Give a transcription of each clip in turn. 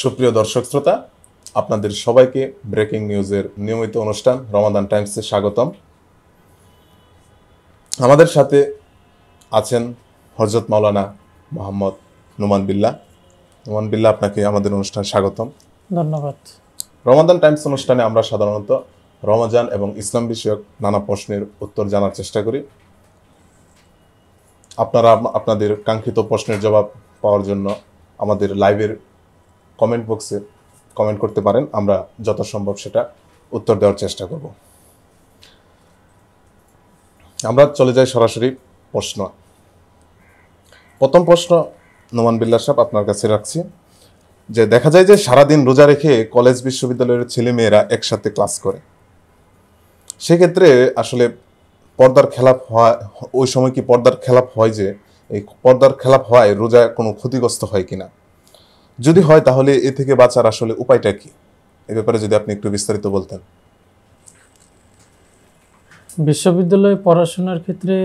সুপ্রিয় দর্শক শ্রোতা আপনাদের সবাইকে ব্রেকিং নিউজের নিয়মিত অনুষ্ঠান রমাদান টাইমসে স্বাগতম আমাদের সাথে আছেন হজরত মাওলানা মোহাম্মদ নুমান বিল্লা নুমান বিল্লা আপনাকে আমাদের অনুষ্ঠানে স্বাগতম ধন্যবাদ রমাদান টাইমস অনুষ্ঠানে আমরা সাধারণত রমাজান এবং ইসলাম বিষয়ক নানা প্রশ্নের উত্তর জানার চেষ্টা করি আপনারা আপনাদের কাঙ্ক্ষিত প্রশ্নের জবাব পাওয়ার জন্য আমাদের লাইভের কমেন্ট বক্সে কমেন্ট করতে পারেন আমরা যত সম্ভব সেটা উত্তর দেওয়ার চেষ্টা করব আমরা চলে যাই সরাসরি প্রশ্ন প্রথম প্রশ্ন নোমান বিল্লা সাহেব আপনার কাছে রাখছি যে দেখা যায় যে সারাদিন রোজা রেখে কলেজ বিশ্ববিদ্যালয়ের ছেলেমেয়েরা একসাথে ক্লাস করে সেক্ষেত্রে আসলে পর্দার খেলাপ হয় ওই সময় কি পর্দার খেলাপ হয় যে এই পর্দার খেলাপ হয় রোজা কোনো ক্ষতিগ্রস্ত হয় কিনা যদি হয় তাহলে এ থেকে বাঁচার আসলে উপায়টা কি এ ব্যাপারে যদি আপনি একটু বিস্তারিত বলতেন বিশ্ববিদ্যালয়ে পড়াশোনার ক্ষেত্রে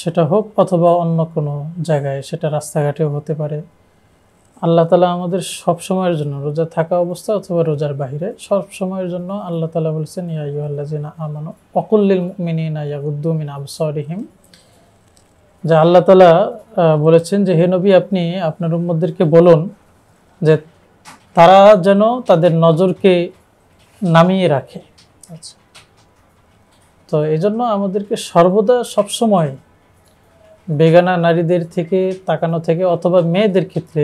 সেটা হোক অথবা অন্য কোনো জায়গায় সেটা রাস্তাঘাটেও হতে পারে আল্লাহ তালা আমাদের সব সময়ের জন্য রোজা থাকা অবস্থা অথবা রোজার বাহিরে সব সময়ের জন্য আল্লাহ তালা বলছেন ইয়া ইউ আল্লাহ জিনা আমানো অকুল্লিল মিনা ইয়াগুদ্দু মিন আবসরিহিম যে আল্লাহ তালা বলেছেন যে হে নবী আপনি আপনার উম্মদেরকে বলুন যে তারা যেন তাদের নজরকে নামিয়ে রাখে আচ্ছা তো এই জন্য আমাদেরকে সর্বদা সবসময় বেগানা নারীদের থেকে তাকানো থেকে অথবা মেয়েদের ক্ষেত্রে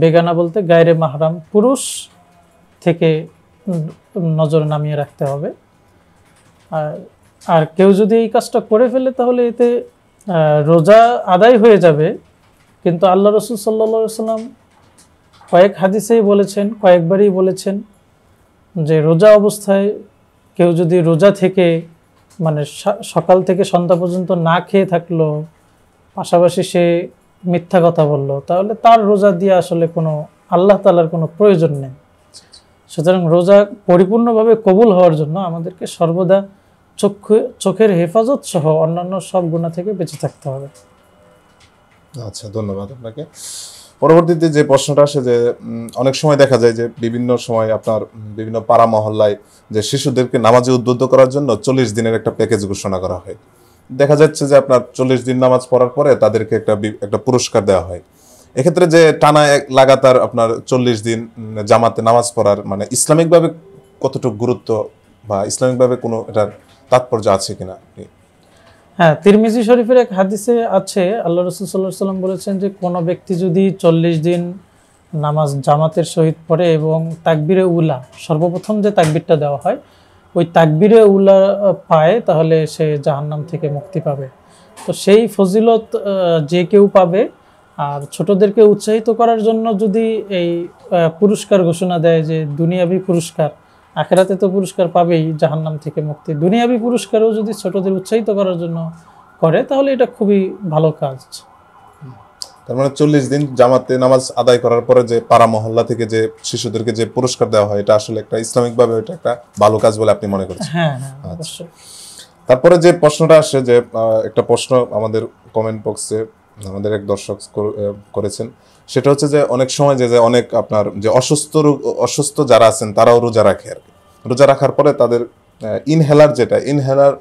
বেগানা বলতে গায়রে মাহরাম পুরুষ থেকে নজর নামিয়ে রাখতে হবে আর আর কেউ যদি এই কাজটা করে ফেলে তাহলে এতে রোজা আদায় হয়ে যাবে কিন্তু আল্লাহ রসুল সাল্লা সাল্লাম কয়েক হাদিসেই বলেছেন কয়েকবারই বলেছেন যে রোজা অবস্থায় কেউ যদি রোজা থেকে মানে সকাল থেকে সন্ধ্যা পর্যন্ত না খেয়ে থাকলো পাশাপাশি সে মিথ্যা কথা বলল তাহলে তার রোজা দিয়ে আসলে কোনো আল্লাহ তালার কোনো প্রয়োজন নেই সুতরাং রোজা পরিপূর্ণভাবে কবুল হওয়ার জন্য আমাদেরকে সর্বদা চক্ষু চোখের হেফাজত সহ অন্যান্য সব গুণা থেকে বেঁচে থাকতে হবে আচ্ছা ধন্যবাদ আপনাকে পরবর্তীতে যে প্রশ্নটা আসে যে অনেক সময় দেখা যায় যে বিভিন্ন সময় আপনার বিভিন্ন পাড়া মহল্লায় যে শিশুদেরকে নামাজে উদ্বুদ্ধ করার জন্য চল্লিশ দিনের একটা প্যাকেজ ঘোষণা করা হয় দেখা যাচ্ছে যে আপনার চল্লিশ দিন নামাজ পড়ার পরে তাদেরকে একটা একটা পুরস্কার দেওয়া হয় এক্ষেত্রে যে টানা এক লাগাতার আপনার চল্লিশ দিন জামাতে নামাজ পড়ার মানে ইসলামিকভাবে কতটুকু গুরুত্ব বা ইসলামিকভাবে কোনো এটার তাৎপর্য আছে কিনা হ্যাঁ তিরমিজি শরীফের এক হাদিসে আছে আল্লাহ রসুল সাল্লাহ সাল্লাম বলেছেন যে কোনো ব্যক্তি যদি চল্লিশ দিন নামাজ জামাতের সহিত পড়ে এবং তাকবিরে উলা সর্বপ্রথম যে তাকবিরটা দেওয়া হয় ওই তাকবিরে উলা পায় তাহলে সে জাহান্নাম থেকে মুক্তি পাবে তো সেই ফজিলত যে কেউ পাবে আর ছোটদেরকে উৎসাহিত করার জন্য যদি এই পুরস্কার ঘোষণা দেয় যে দুনিয়াবি পুরস্কার আখেরাতে তো পুরস্কার পাবেই জাহান্নাম থেকে মুক্তি দুনিয়াবি পুরস্কারও যদি ছোটদের উৎসাহিত করার জন্য করে তাহলে এটা খুবই ভালো কাজ তার মানে চল্লিশ দিন জামাতে নামাজ আদায় করার পরে যে পাড়া মহল্লা থেকে যে শিশুদেরকে যে পুরস্কার দেওয়া হয় এটা আসলে একটা ইসলামিকভাবে এটা একটা ভালো কাজ বলে আপনি মনে করছেন হ্যাঁ, হ্যাঁ আচ্ছা। তারপরে যে প্রশ্নটা আসে যে একটা প্রশ্ন আমাদের কমেন্ট বক্সে আমাদের এক দর্শক করেছেন সেটা হচ্ছে যে অনেক সময় যে যে অনেক আপনার যে অসুস্থ অসুস্থ যারা আছেন তারাও রোজা রাখে আর রোজা রাখার পরে তাদের ইনহেলার যেটা ইনহেলার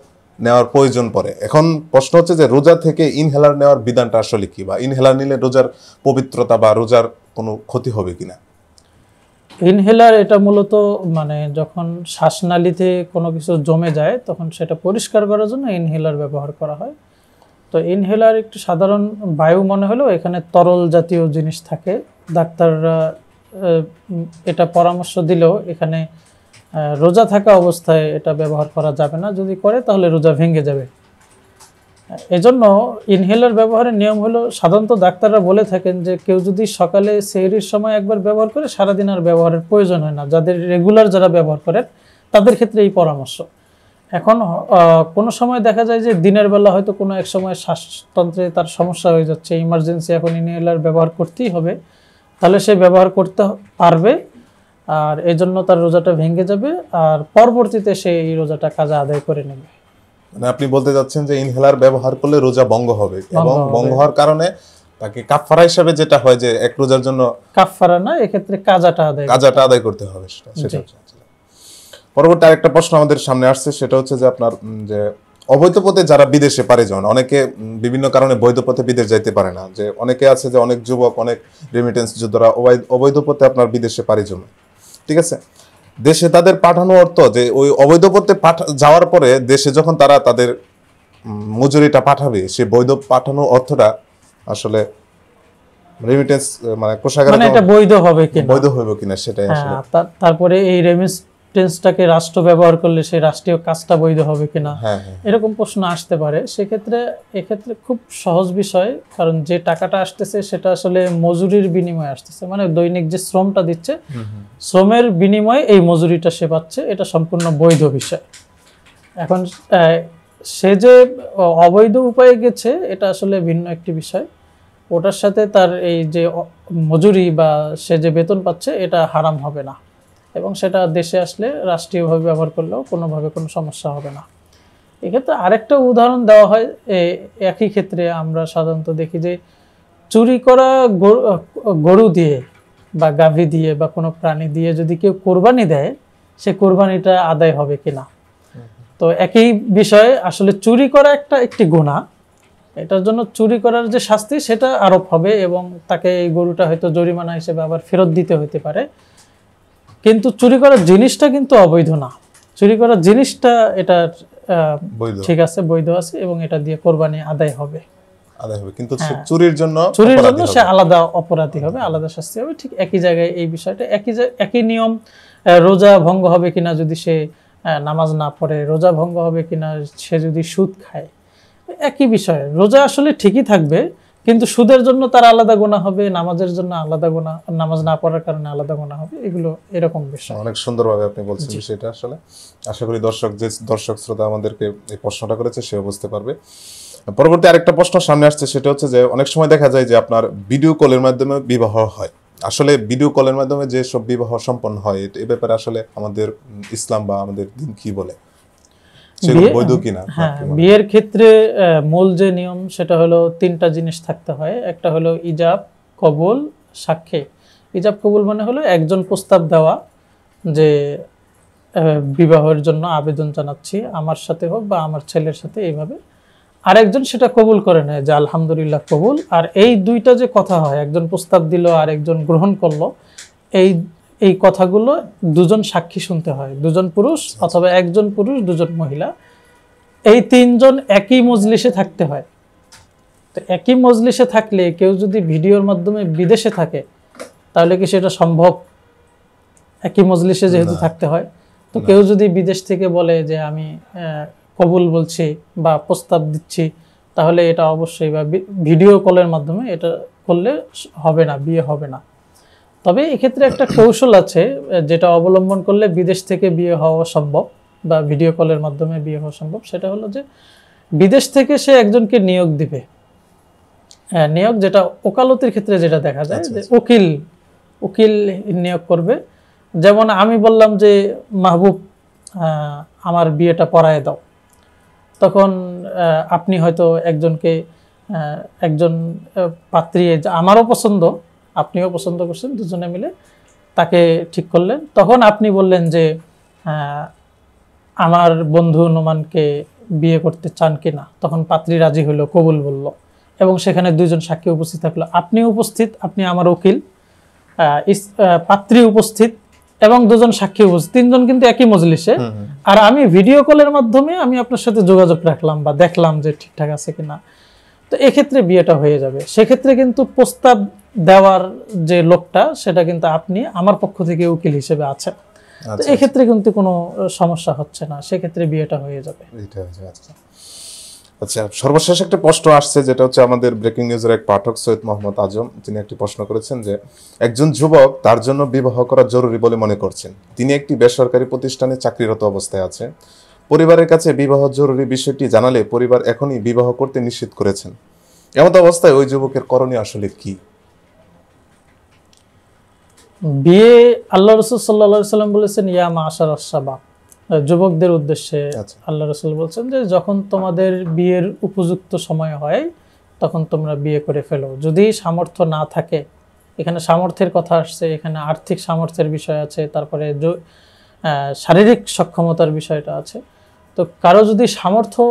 নেওয়ার প্রয়োজন পড়ে এখন প্রশ্ন হচ্ছে যে রোজা থেকে ইনহেলার নেওয়ার বিধানটা আসলে কী বা ইনহেলার নিলে রোজার পবিত্রতা বা রোজার কোনো ক্ষতি হবে কিনা ইনহেলার এটা মূলত মানে যখন শ্বাসনালীতে কোনো কিছু জমে যায় তখন সেটা পরিষ্কার করার জন্য ইনহেলার ব্যবহার করা হয় তো ইনহেলার একটু সাধারণ বায়ু মনে হলেও এখানে তরল জাতীয় জিনিস থাকে ডাক্তাররা এটা পরামর্শ দিলেও এখানে রোজা থাকা অবস্থায় এটা ব্যবহার করা যাবে না যদি করে তাহলে রোজা ভেঙে যাবে এজন্য ইনহেলার ব্যবহারের নিয়ম হলো সাধারণত ডাক্তাররা বলে থাকেন যে কেউ যদি সকালে সেহরির সময় একবার ব্যবহার করে সারাদিন আর ব্যবহারের প্রয়োজন হয় না যাদের রেগুলার যারা ব্যবহার করেন তাদের ক্ষেত্রে এই পরামর্শ এখন কোনো সময় দেখা যায় যে দিনের বেলা হয়তো কোনো এক সময় শ্বাসতন্ত্রে তার সমস্যা হয়ে যাচ্ছে ইমার্জেন্সি এখন ইনহেলার ব্যবহার করতেই হবে তাহলে সে ব্যবহার করতে পারবে আর এই জন্য তার রোজাটা ভেঙে যাবে আর পরবর্তীতে সে এই রোজাটা কাজে আদায় করে নেবে মানে আপনি বলতে যাচ্ছেন যে ইনহেলার ব্যবহার করলে রোজা ভঙ্গ হবে এবং ভঙ্গ হওয়ার কারণে তাকে কাফফারা হিসেবে যেটা হয় যে এক রোজার জন্য কাফফারা না এক্ষেত্রে কাজাটা আদায় কাজাটা আদায় করতে হবে সেটা পরবর্তী আরেকটা প্রশ্ন আমাদের সামনে আসছে সেটা হচ্ছে যে আপনার যে অবৈধ পথে যারা বিদেশে পারে যান অনেকে বিভিন্ন কারণে বৈধ পথে বিদেশ যাইতে পারে না যে অনেকে আছে যে অনেক যুবক অনেক রেমিটেন্স যোদ্ধারা অবৈধ পথে আপনার বিদেশে পারে জমে ঠিক আছে দেশে তাদের পাঠানো অর্থ যে ওই অবৈধ পথে যাওয়ার পরে দেশে যখন তারা তাদের মজুরিটা পাঠাবে সে বৈধ পাঠানো অর্থটা আসলে রেমিটেন্স মানে কোষাগারে মানে বৈধ হবে কিনা বৈধ হবে কিনা সেটাই হ্যাঁ, তারপরে এই রেমিটেন্স টেন্সটাকে রাষ্ট্র ব্যবহার করলে সেই রাষ্ট্রীয় কাজটা বৈধ হবে কিনা হ্যাঁ, হ্যাঁ। এরকম প্রশ্ন আসতে পারে সেক্ষেত্রে এক্ষেত্রে খুব সহজ বিষয় কারণ যে টাকাটা আসতেছে সেটা আসলে মজুরির বিনিময়ে আসতেছে মানে দৈনিক যে শ্রমটা দিচ্ছে শ্রমের বিনিময়ে এই মজুরিটা সে পাচ্ছে এটা সম্পূর্ণ বৈধ বিষয় এখন সে যে অবৈধ উপায়ে গেছে এটা আসলে ভিন্ন একটি বিষয় ওটার সাথে তার এই যে মজুরি বা সে যে বেতন পাচ্ছে এটা হারাম হবে না এবং সেটা দেশে আসলে রাষ্ট্রীয়ভাবে ব্যবহার করলেও কোনোভাবে কোনো সমস্যা হবে না এক্ষেত্রে আরেকটা উদাহরণ দেওয়া হয় একই ক্ষেত্রে আমরা সাধারণত দেখি যে চুরি করা গরু দিয়ে বা গাভী দিয়ে বা কোনো প্রাণী দিয়ে যদি কেউ কোরবানি দেয় সে কোরবানিটা আদায় হবে কি না তো একই বিষয়ে আসলে চুরি করা একটা একটি গুণা এটার জন্য চুরি করার যে শাস্তি সেটা আরোপ হবে এবং তাকে এই গরুটা হয়তো জরিমানা হিসেবে আবার ফেরত দিতে হতে পারে কিন্তু চুরি করার জিনিসটা কিন্তু অবৈধ না চুরি করার জিনিসটা এটা ঠিক আছে বৈধ আছে এবং এটা দিয়ে কোরবানি আদায় হবে হ্যাঁ। অপরাধী হবে আলাদা শাস্তি হবে ঠিক একই জায়গায় এই বিষয়টা একই একই নিয়ম রোজা ভঙ্গ হবে কিনা যদি সে নামাজ না পড়ে রোজা ভঙ্গ হবে কিনা সে যদি সুদ খায় একই বিষয় রোজা আসলে ঠিকই থাকবে কিন্তু সুদের জন্য তার আলাদা গোনা হবে নামাজের জন্য আলাদা গোনা নামাজ না পড়ার কারণে আলাদা গোনা হবে এগুলো এরকম বিষয় অনেক সুন্দরভাবে আপনি বলছেন বিষয়টা আসলে আশা করি দর্শক যে দর্শক শ্রোতা আমাদেরকে এই প্রশ্নটা করেছে সেও বুঝতে পারবে পরবর্তী আরেকটা প্রশ্ন সামনে আসছে সেটা হচ্ছে যে অনেক সময় দেখা যায় যে আপনার ভিডিও কলের মাধ্যমে বিবাহ হয় আসলে ভিডিও কলের মাধ্যমে যে সব বিবাহ সম্পন্ন হয় এ ব্যাপারে আসলে আমাদের ইসলাম বা আমাদের দিন কি বলে হ্যাঁ, বিয়ের ক্ষেত্রে মূল যে নিয়ম সেটা হলো তিনটা জিনিস থাকতে হয় একটা হলো ইজাব কবুল সাক্ষী ইজাব কবুল মানে হলো একজন প্রস্তাব দেওয়া যে বিবাহের জন্য আবেদন জানাচ্ছি আমার সাথে হোক বা আমার ছেলের সাথে এইভাবে আর একজন সেটা কবুল করে নেয় যে আলহামদুলিল্লাহ কবুল আর এই দুইটা যে কথা হয় একজন প্রস্তাব দিল আর একজন গ্রহণ করলো এই এই কথাগুলো দুজন সাক্ষী শুনতে হয় দুজন পুরুষ অথবা একজন পুরুষ দুজন মহিলা এই তিনজন একই মজলিসে থাকতে হয় তো একই মজলিসে থাকলে কেউ যদি ভিডিওর মাধ্যমে বিদেশে থাকে তাহলে কি সেটা সম্ভব একই মজলিসে যেহেতু থাকতে হয় তো কেউ যদি বিদেশ থেকে বলে যে আমি কবুল বলছি বা প্রস্তাব দিচ্ছি তাহলে এটা অবশ্যই বা ভিডিও কলের মাধ্যমে এটা করলে হবে না বিয়ে হবে না তবে এক্ষেত্রে একটা কৌশল আছে যেটা অবলম্বন করলে বিদেশ থেকে বিয়ে হওয়া সম্ভব বা ভিডিও কলের মাধ্যমে বিয়ে হওয়া সম্ভব সেটা হলো যে বিদেশ থেকে সে একজনকে নিয়োগ দিবে নিয়োগ যেটা ওকালতির ক্ষেত্রে যেটা দেখা যায় আচ্ছা, যে আচ্ছা। উকিল উকিল নিয়োগ করবে যেমন আমি বললাম যে মাহবুব আমার বিয়েটা পড়ায় দাও তখন আপনি হয়তো একজনকে একজন পাত্রী আমারও পছন্দ আপনিও পছন্দ করছেন দুজনে মিলে তাকে ঠিক করলেন তখন আপনি বললেন যে আমার বন্ধু নোমানকে বিয়ে করতে চান কি না তখন পাত্রী রাজি হইল কবুল বলল এবং সেখানে দুজন সাক্ষী উপস্থিত থাকলো আপনি উপস্থিত আপনি আমার উকিল পাত্রী উপস্থিত এবং দুজন সাক্ষী উপস্থিত তিনজন কিন্তু একই মজলিসে আর আমি ভিডিও কলের মাধ্যমে আমি আপনার সাথে যোগাযোগ রাখলাম বা দেখলাম যে ঠিকঠাক আছে কিনা তো এক্ষেত্রে বিয়েটা হয়ে যাবে সেক্ষেত্রে কিন্তু প্রস্তাব দেওয়ার যে লোকটা সেটা কিন্তু আপনি আমার পক্ষ থেকে উকিল হিসেবে আছেন আচ্ছা, এক্ষেত্রে কিন্তু কোনো সমস্যা হচ্ছে না সেক্ষেত্রে বিয়েটা হয়ে যাবে আচ্ছা।, আচ্ছা সর্বশেষ একটা প্রশ্ন আসছে যেটা হচ্ছে আমাদের ব্রেকিং নিউজের এক পাঠক সৈয়দ মোহাম্মদ আজম তিনি একটি প্রশ্ন করেছেন যে একজন যুবক তার জন্য বিবাহ করা জরুরি বলে মনে করছেন তিনি একটি বেসরকারি প্রতিষ্ঠানে চাকরিরত অবস্থায় আছে পরিবারের কাছে বিবাহ জরুরি বিষয়টি জানালে পরিবার এখনই বিবাহ করতে নিশ্চিত করেছেন এমত অবস্থায় ওই যুবকের করণীয় আসলে কী বিয়ে আল্লাহ রসুল সাল্লা সাল্লাম বলেছেন ইয়া মা আশার সাবা যুবকদের উদ্দেশ্যে আচ্ছা। আল্লাহ রসুল বলছেন যে যখন তোমাদের বিয়ের উপযুক্ত সময় হয় তখন তোমরা বিয়ে করে ফেলো যদি সামর্থ্য না থাকে এখানে সামর্থ্যের কথা আসছে এখানে আর্থিক সামর্থ্যের বিষয় আছে তারপরে শারীরিক সক্ষমতার বিষয়টা আছে তো কারো যদি সামর্থ্য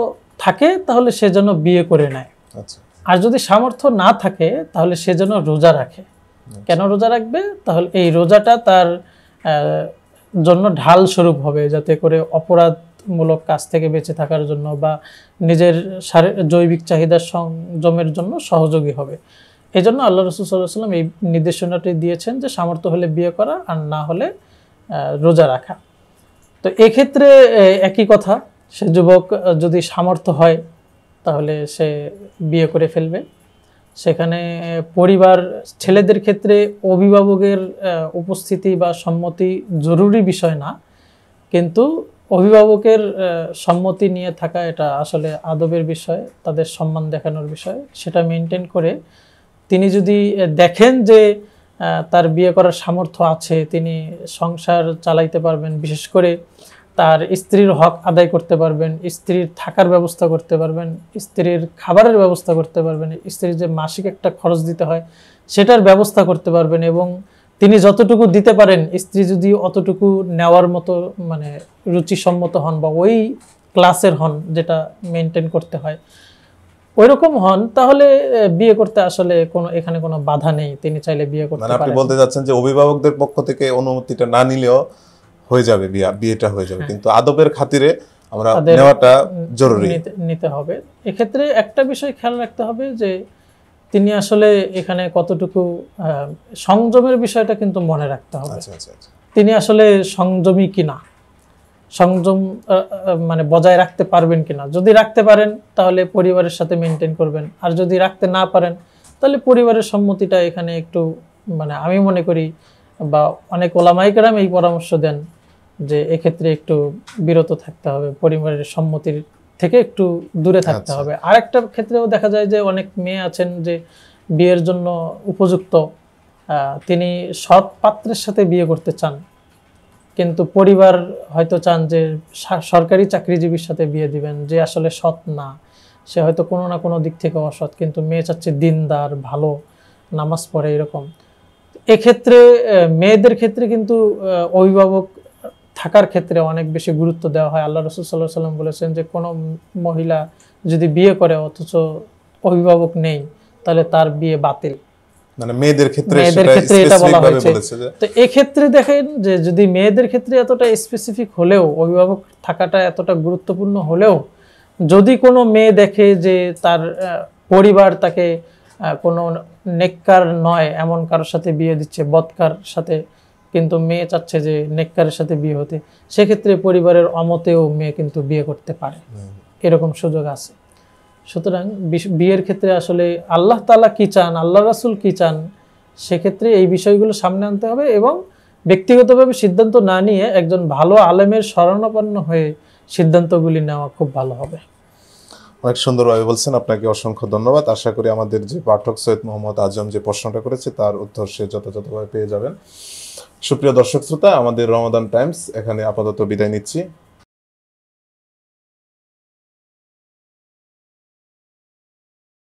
থাকে তাহলে সে যেন বিয়ে করে নেয় আচ্ছা। আর যদি সামর্থ্য না থাকে তাহলে সে যেন রোজা রাখে আচ্ছা। কেন রোজা রাখবে তাহলে এই রোজাটা তার জন্য ঢাল স্বরূপ হবে যাতে করে অপরাধমূলক কাজ থেকে বেঁচে থাকার জন্য বা নিজের জৈবিক চাহিদার সংযমের জন্য সহযোগী হবে এই জন্য আল্লাহ রসুল এই নির্দেশনাটি দিয়েছেন যে সামর্থ্য হলে বিয়ে করা আর না হলে রোজা রাখা তো এক্ষেত্রে একই কথা সে যুবক যদি সামর্থ্য হয় তাহলে সে বিয়ে করে ফেলবে সেখানে পরিবার ছেলেদের ক্ষেত্রে অভিভাবকের উপস্থিতি বা সম্মতি জরুরি বিষয় না কিন্তু অভিভাবকের সম্মতি নিয়ে থাকা এটা আসলে আদবের বিষয় তাদের সম্মান দেখানোর বিষয় সেটা মেনটেন করে তিনি যদি দেখেন যে তার বিয়ে করার সামর্থ্য আছে তিনি সংসার চালাইতে পারবেন বিশেষ করে তার স্ত্রীর হক আদায় করতে পারবেন স্ত্রীর থাকার ব্যবস্থা করতে পারবেন স্ত্রীর খাবারের ব্যবস্থা করতে পারবেন স্ত্রীর যে মাসিক একটা খরচ দিতে হয় সেটার ব্যবস্থা করতে পারবেন এবং তিনি যতটুকু দিতে পারেন স্ত্রী যদি অতটুকু নেওয়ার মতো মানে রুচিসম্মত হন বা ওই ক্লাসের হন যেটা মেনটেন করতে হয় ওইরকম হন তাহলে বিয়ে করতে আসলে কোনো এখানে কোনো বাধা নেই তিনি চাইলে বিয়ে করতে মানে পারেন আপনি বলতে যাচ্ছেন যে অভিভাবকদের পক্ষ থেকে অনুমতিটা না নিলেও হয়ে যাবে বিয়া বিয়েটা হয়ে যাবে হ্যাঁ। কিন্তু আদবের খাতিরে আমরা নেওয়াটা জরুরি নিতে হবে এক্ষেত্রে একটা বিষয় খেয়াল রাখতে হবে যে তিনি আসলে এখানে কতটুকু সংযমের বিষয়টা কিন্তু মনে রাখতে হবে আচ্ছা, আচ্ছা, আচ্ছা। তিনি আসলে সংযমী কিনা সংযম মানে বজায় রাখতে পারবেন কিনা যদি রাখতে পারেন তাহলে পরিবারের সাথে মেনটেন করবেন আর যদি রাখতে না পারেন তাহলে পরিবারের সম্মতিটা এখানে একটু মানে আমি মনে করি বা অনেক ওলামাইকেরাম এই পরামর্শ দেন যে এক্ষেত্রে একটু বিরত থাকতে হবে পরিবারের সম্মতির থেকে একটু দূরে থাকতে আচ্ছা। হবে আরেকটা ক্ষেত্রেও দেখা যায় যে অনেক মেয়ে আছেন যে বিয়ের জন্য উপযুক্ত তিনি সৎ পাত্রের সাথে বিয়ে করতে চান কিন্তু পরিবার হয়তো চান যে সরকারি চাকরিজীবীর সাথে বিয়ে দিবেন যে আসলে সৎ না সে হয়তো কোনো না কোনো দিক থেকে অসৎ কিন্তু মেয়ে চাচ্ছে দিনদার ভালো নামাজ পড়ে এরকম এক্ষেত্রে মেয়েদের ক্ষেত্রে কিন্তু অভিভাবক থাকার ক্ষেত্রে অনেক বেশি গুরুত্ব দেওয়া হয় আল্লাহ রসুল সাল্লাহ সাল্লাম বলেছেন যে কোনো মহিলা যদি বিয়ে করে অথচ অভিভাবক নেই তাহলে তার বিয়ে বাতিল মানে মেয়েদের ক্ষেত্রে এতটা স্পেসিফিক হলেও অভিভাবক থাকাটা এতটা গুরুত্বপূর্ণ হলেও যদি কোনো মেয়ে দেখে যে তার পরিবার তাকে কোনো নেককার নয় এমন কারোর সাথে বিয়ে দিচ্ছে বৎকার সাথে কিন্তু মেয়ে চাচ্ছে যে নেককারের সাথে বিয়ে হতে সেক্ষেত্রে পরিবারের অমতেও মেয়ে কিন্তু বিয়ে করতে পারে এরকম সুযোগ আছে সুতরাং বিয়ের ক্ষেত্রে আসলে আল্লাহ তালা কি চান আল্লাহ রাসুল কি চান সেক্ষেত্রে এই বিষয়গুলো সামনে আনতে হবে এবং ব্যক্তিগতভাবে সিদ্ধান্ত না নিয়ে একজন ভালো আলেমের শরণাপন্ন হয়ে সিদ্ধান্তগুলি নেওয়া খুব ভালো হবে অনেক সুন্দরভাবে বলছেন আপনাকে অসংখ্য ধন্যবাদ আশা করি আমাদের যে পাঠক সৈয়দ মোহাম্মদ আজম যে প্রশ্নটা করেছে তার উত্তর সে যথাযথভাবে পেয়ে যাবেন সুপ্রিয় দর্শক শ্রোতা আমাদের রমাদান টাইমস এখানে আপাতত বিদায় নিচ্ছি